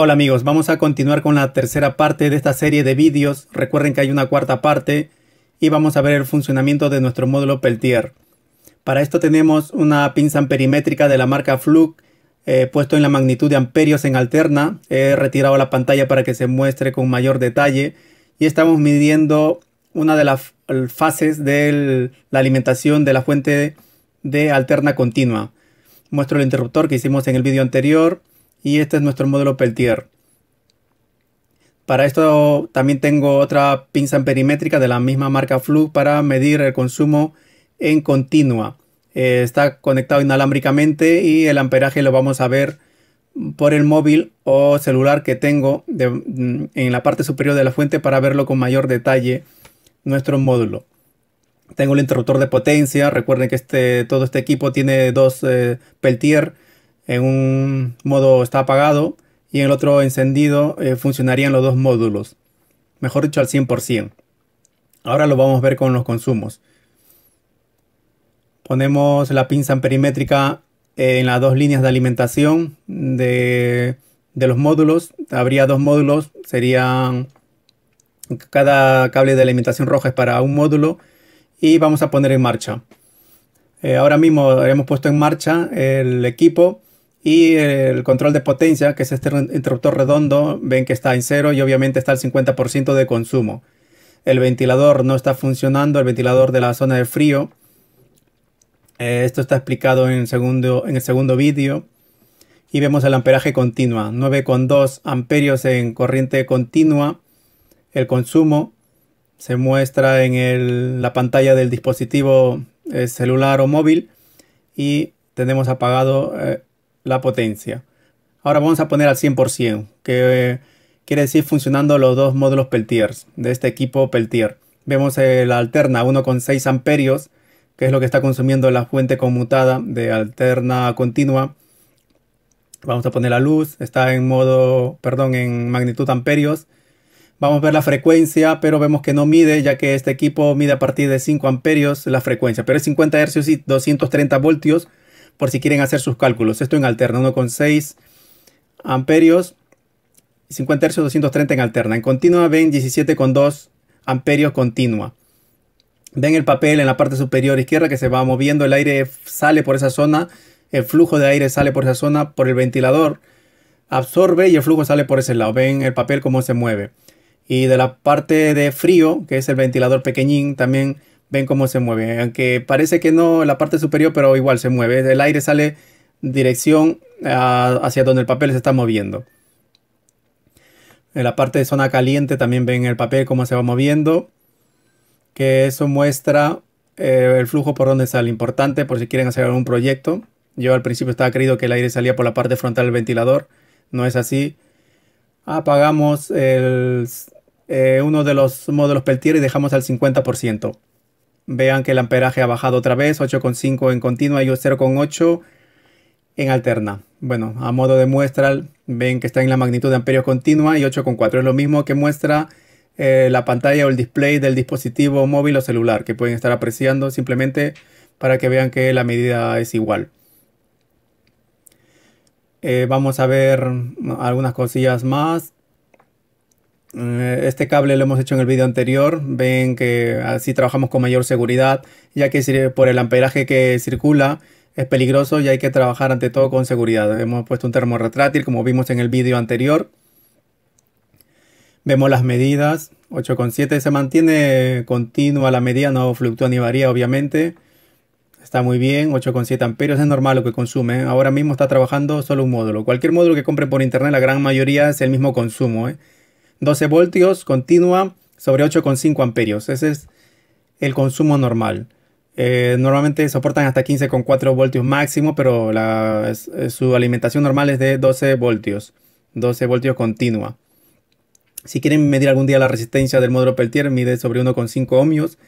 Hola amigos, vamos a continuar con la tercera parte de esta serie de vídeos. Recuerden que hay una cuarta parte y vamos a ver el funcionamiento de nuestro módulo Peltier. Para esto tenemos una pinza amperimétrica de la marca Fluke eh, puesto en la magnitud de amperios en alterna. He retirado la pantalla para que se muestre con mayor detalle y estamos midiendo una de las fases de la alimentación de la fuente de alterna continua. Muestro el interruptor que hicimos en el vídeo anterior y este es nuestro módulo Peltier. Para esto también tengo otra pinza amperimétrica de la misma marca Flu para medir el consumo en continua. Eh, está conectado inalámbricamente y el amperaje lo vamos a ver por el móvil o celular que tengo mm, en la parte superior de la fuente para verlo con mayor detalle nuestro módulo. Tengo el interruptor de potencia, recuerden que este, todo este equipo tiene dos eh, Peltier en un modo está apagado y en el otro encendido eh, funcionarían los dos módulos. Mejor dicho, al 100%. Ahora lo vamos a ver con los consumos. Ponemos la pinza perimétrica eh, en las dos líneas de alimentación de, los módulos. Habría dos módulos, serían cada cable de alimentación roja es para un módulo y vamos a poner en marcha. Eh, ahora mismo hemos puesto en marcha el equipo y el control de potencia, que es este interruptor redondo, ven que está en cero y obviamente está al 50% de consumo. El ventilador no está funcionando, el ventilador de la zona de frío. Eh, esto está explicado en el segundo, en el segundo vídeo. Y vemos el amperaje continua, 9,2 amperios en corriente continua. El consumo se muestra en la pantalla del dispositivo eh, celular o móvil y tenemos apagado eh, la potencia. Ahora vamos a poner al 100%, que quiere decir funcionando los dos módulos Peltier de este equipo Peltier. Vemos la alterna 1,6 amperios, que es lo que está consumiendo la fuente conmutada de alterna continua. Vamos a poner la luz, está en modo, perdón, en magnitud amperios. Vamos a ver la frecuencia, pero vemos que no mide, ya que este equipo mide a partir de 5 amperios la frecuencia, pero es 50 Hz y 230 voltios por si quieren hacer sus cálculos. Esto en alterna, 1,6 amperios, 50 Hz, 230 en alterna. En continua ven 17,2 amperios continua. Ven el papel en la parte superior izquierda que se va moviendo, el aire sale por esa zona, el flujo de aire sale por esa zona, por el ventilador, absorbe y el flujo sale por ese lado. Ven el papel cómo se mueve. Y de la parte de frío, que es el ventilador pequeñín, también ven cómo se mueve. Aunque parece que no la parte superior, pero igual se mueve. El aire sale dirección ah, hacia donde el papel se está moviendo. En la parte de zona caliente también ven el papel cómo se va moviendo. Que eso muestra eh, el flujo por donde sale. Importante por si quieren hacer algún proyecto. Yo al principio estaba creído que el aire salía por la parte frontal del ventilador. No es así. Apagamos eh, uno de los módulos Peltier y dejamos al 50%. Vean que el amperaje ha bajado otra vez, 8,5 en continua y 0,8 en alterna. Bueno, a modo de muestra, ven que está en la magnitud de amperios continua y 8,4. Es lo mismo que muestra eh, la pantalla o el display del dispositivo móvil o celular, que pueden estar apreciando simplemente para que vean que la medida es igual. Eh, vamos a ver mm, algunas cosillas más. Eh, este cable lo hemos hecho en el vídeo anterior, ven que así trabajamos con mayor seguridad, ya que por el amperaje que circula es peligroso y hay que trabajar ante todo con seguridad. Hemos puesto un termorretrátil como vimos en el vídeo anterior. Vemos las medidas, 8,7 se mantiene continua la medida, no fluctúa ni varía obviamente. Está muy bien, 8,7 amperios es normal lo que consume. ¿eh? Ahora mismo está trabajando solo un módulo. Cualquier módulo que compre por internet, la gran mayoría es el mismo consumo. ¿eh? 12 voltios continua sobre 8,5 amperios. Ese es el consumo normal. Eh, normalmente soportan hasta 15,4 voltios máximo, pero su alimentación normal es de 12 voltios. 12 voltios continua. Si quieren medir algún día la resistencia del módulo Peltier, mide sobre 1,5 ohmios.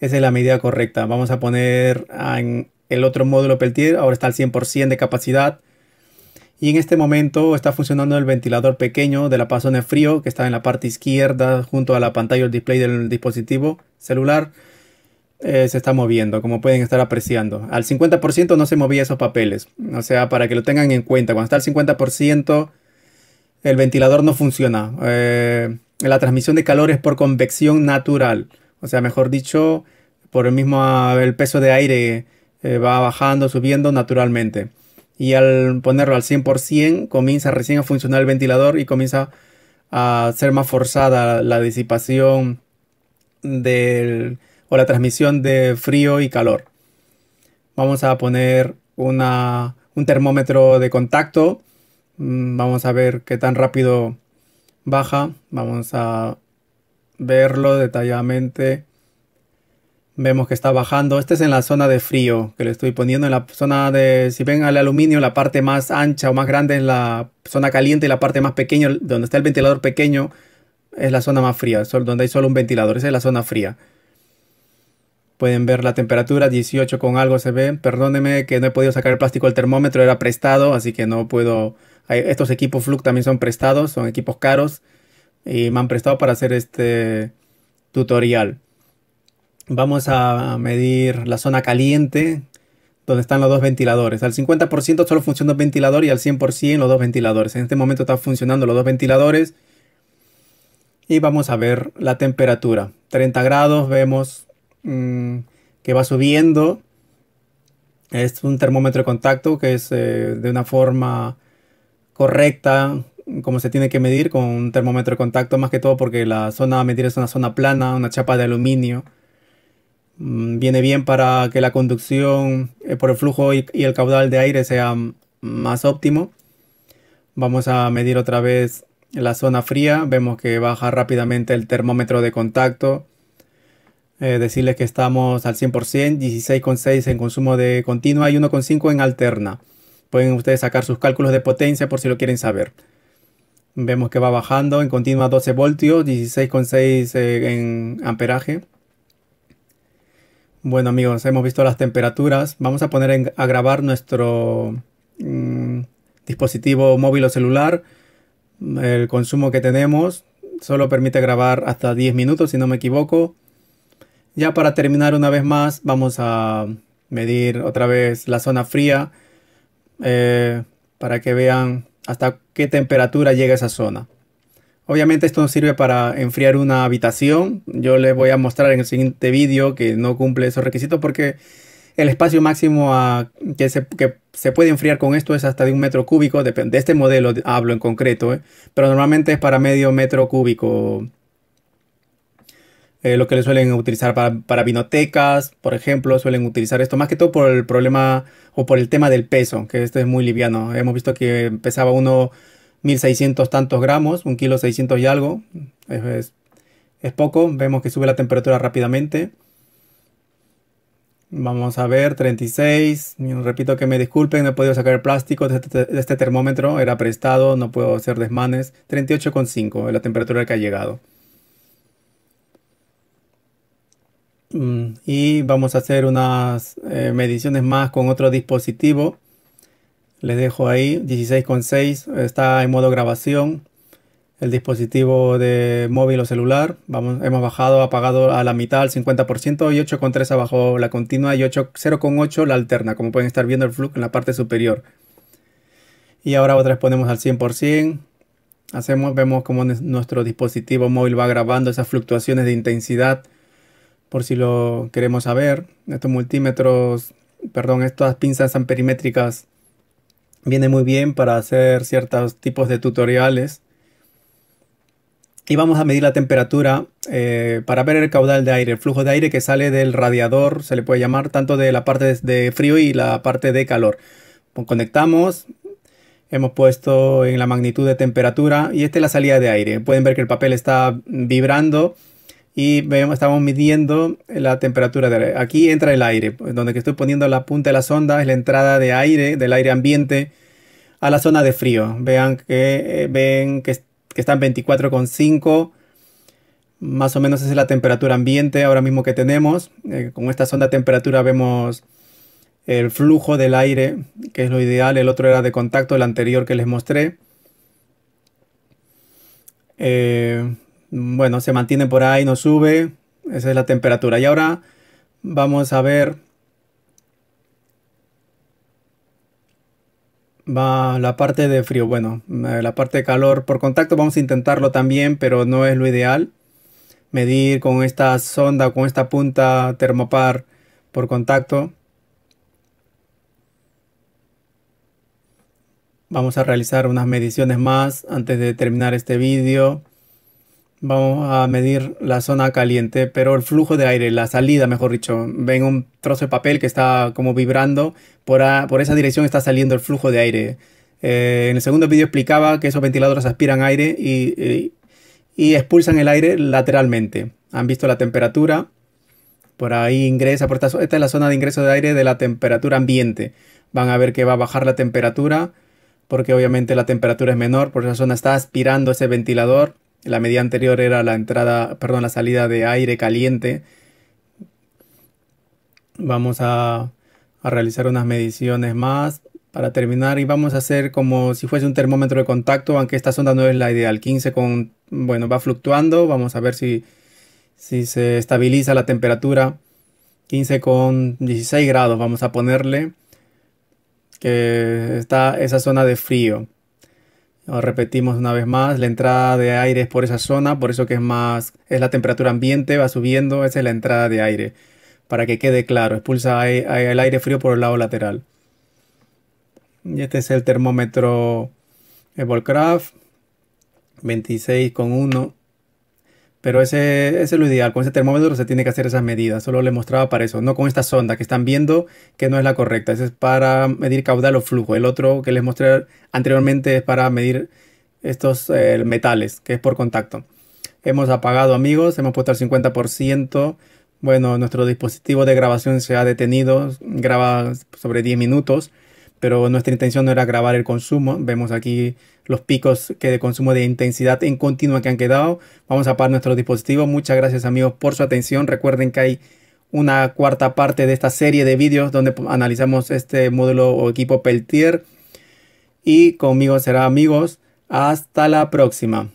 Esa es la medida correcta. Vamos a poner en el otro módulo Peltier. Ahora está al 100% de capacidad. Y en este momento está funcionando el ventilador pequeño de la pasona frío que está en la parte izquierda junto a la pantalla o el display del dispositivo celular. Eh, se está moviendo, como pueden estar apreciando. Al 50% no se movía esos papeles. O sea, para que lo tengan en cuenta, cuando está al 50% el ventilador no funciona. Eh, la transmisión de calor es por convección natural. O sea, mejor dicho, por el mismo el peso de aire eh, va bajando, subiendo naturalmente y al ponerlo al 100% comienza recién a funcionar el ventilador y comienza a ser más forzada la disipación del, o la transmisión de frío y calor. Vamos a poner un termómetro de contacto. Mm, vamos a ver qué tan rápido baja. Vamos a verlo detalladamente. Vemos que está bajando. Este es en la zona de frío que le estoy poniendo. En la zona de, si ven al aluminio, la parte más ancha o más grande es la zona caliente y la parte más pequeña, donde está el ventilador pequeño, es la zona más fría, donde hay solo un ventilador. Esa es la zona fría. Pueden ver la temperatura, 18 con algo se ve. Perdóneme que no he podido sacar el plástico del termómetro, era prestado, así que no puedo... Estos equipos Fluke también son prestados, son equipos caros y me han prestado para hacer este tutorial vamos a medir la zona caliente donde están los dos ventiladores. Al 50% solo funciona un ventilador y al 100% los dos ventiladores. En este momento están funcionando los dos ventiladores. Y vamos a ver la temperatura. 30 grados vemos mm, que va subiendo. Es un termómetro de contacto que es eh, de una forma correcta como se tiene que medir con un termómetro de contacto más que todo porque la zona a medir es una zona plana, una chapa de aluminio. Mm, viene bien para que la conducción eh, por el flujo y, el caudal de aire sea más óptimo. Vamos a medir otra vez la zona fría. Vemos que baja rápidamente el termómetro de contacto. Eh, decirles que estamos al 100%, 16,6 en consumo de continua y 1,5 en alterna. Pueden ustedes sacar sus cálculos de potencia por si lo quieren saber. Vemos que va bajando en continua 12 voltios, 16,6 eh, en amperaje. Bueno amigos, hemos visto las temperaturas. Vamos a poner a grabar nuestro mm, dispositivo móvil o celular. El consumo que tenemos solo permite grabar hasta 10 minutos si no me equivoco. Ya para terminar una vez más vamos a medir otra vez la zona fría eh, para que vean hasta qué temperatura llega esa zona. Obviamente esto no sirve para enfriar una habitación. Yo les voy a mostrar en el siguiente vídeo que no cumple esos requisitos porque el espacio máximo que, se, puede enfriar con esto es hasta de un metro cúbico. De, de este modelo hablo en concreto, ¿eh? pero normalmente es para medio metro cúbico. Eh, lo que le suelen utilizar para, para, vinotecas, por ejemplo, suelen utilizar esto más que todo por el problema o por el tema del peso, que este es muy liviano. Hemos visto que pesaba uno 1600 tantos gramos, un kilo 600 y algo, es, poco, vemos que sube la temperatura rápidamente. Vamos a ver, 36, repito que me disculpen, no he podido sacar el plástico de este, este termómetro, era prestado, no puedo hacer desmanes, 38,5 es la temperatura que ha llegado. Mm, y vamos a hacer unas eh, mediciones más con otro dispositivo. Les dejo ahí, 16.6 está en modo grabación. El dispositivo de móvil o celular, vamos, hemos bajado, apagado a la mitad, al 50% y 8.3 abajo la continua y 0.8 la alterna, como pueden estar viendo el flujo en la parte superior. Y ahora otra vez ponemos al 100%. Hacemos, vemos cómo nuestro dispositivo móvil va grabando esas fluctuaciones de intensidad por si lo queremos saber. Estos multímetros, perdón, estas pinzas amperimétricas Viene muy bien para hacer ciertos tipos de tutoriales. Y vamos a medir la temperatura eh, para ver el caudal de aire, el flujo de aire que sale del radiador, se le puede llamar, tanto de la parte de frío y la parte de calor. conectamos, hemos puesto en la magnitud de temperatura y esta es la salida de aire. Pueden ver que el papel está vibrando y estamos midiendo la temperatura de Aquí entra el aire, donde estoy poniendo la punta de la sonda es la entrada de aire, del aire ambiente a la zona de frío. Vean que, eh, ven que, están 24,5. Más o menos esa es la temperatura ambiente ahora mismo que tenemos. Eh, con esta sonda de temperatura vemos el flujo del aire, que es lo ideal. El otro era de contacto, el anterior que les mostré. Eh, bueno, se mantiene por ahí, no sube. Esa es la temperatura. Y ahora vamos a ver. Va la parte de frío. Bueno, eh, la parte de calor por contacto vamos a intentarlo también, pero no es lo ideal. Medir con esta sonda, con esta punta termopar por contacto. Vamos a realizar unas mediciones más antes de terminar este vídeo. Vamos a medir la zona caliente, pero el flujo de aire, la salida, mejor dicho. Ven un trozo de papel que está como vibrando, por, por esa dirección está saliendo el flujo de aire. Eh, en el segundo vídeo explicaba que esos ventiladores aspiran aire y, expulsan el aire lateralmente. Han visto la temperatura, por ahí ingresa, esta es la zona de ingreso de aire de la temperatura ambiente. Van a ver que va a bajar la temperatura, porque obviamente la temperatura es menor, por esa zona está aspirando ese ventilador la medida anterior era la entrada, perdón, la salida de aire caliente. Vamos a, realizar unas mediciones más para terminar y vamos a hacer como si fuese un termómetro de contacto, aunque esta zona no es la ideal. 15 con, bueno, va fluctuando, vamos a ver si, se estabiliza la temperatura. 15 con 16 grados vamos a ponerle que está esa zona de frío. Repetimos una vez más, la entrada de aire es por esa zona, por eso que es más, es la temperatura ambiente, va subiendo, esa es la entrada de aire. Para que quede claro, expulsa el aire frío por el lado lateral. Y este es el termómetro Evolcraft 26,1 pero ese, es lo ideal. Con ese termómetro se tiene que hacer esas medidas. Solo le mostraba para eso. No con esta sonda que están viendo que no es la correcta. Ese es para medir caudal o flujo. El otro que les mostré anteriormente es para medir estos eh, metales, que es por contacto. Hemos apagado amigos, hemos puesto al 50%. Bueno, nuestro dispositivo de grabación se ha detenido. Graba sobre 10 minutos pero nuestra intención no era grabar el consumo. Vemos aquí los picos que de consumo de intensidad en continua que han quedado. Vamos a parar nuestro dispositivo. Muchas gracias amigos por su atención. Recuerden que hay una cuarta parte de esta serie de vídeos donde analizamos este módulo o equipo Peltier. Y conmigo será amigos. Hasta la próxima.